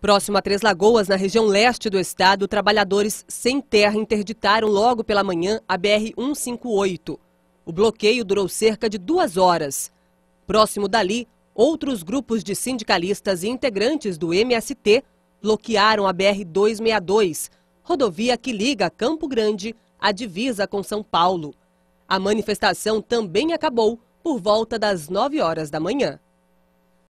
Próximo a Três Lagoas, na região leste do estado, trabalhadores sem terra interditaram logo pela manhã a BR-158. O bloqueio durou cerca de duas horas. Próximo dali, outros grupos de sindicalistas e integrantes do MST bloquearam a BR-262, rodovia que liga Campo Grande à divisa com São Paulo. A manifestação também acabou por volta das 9 horas da manhã.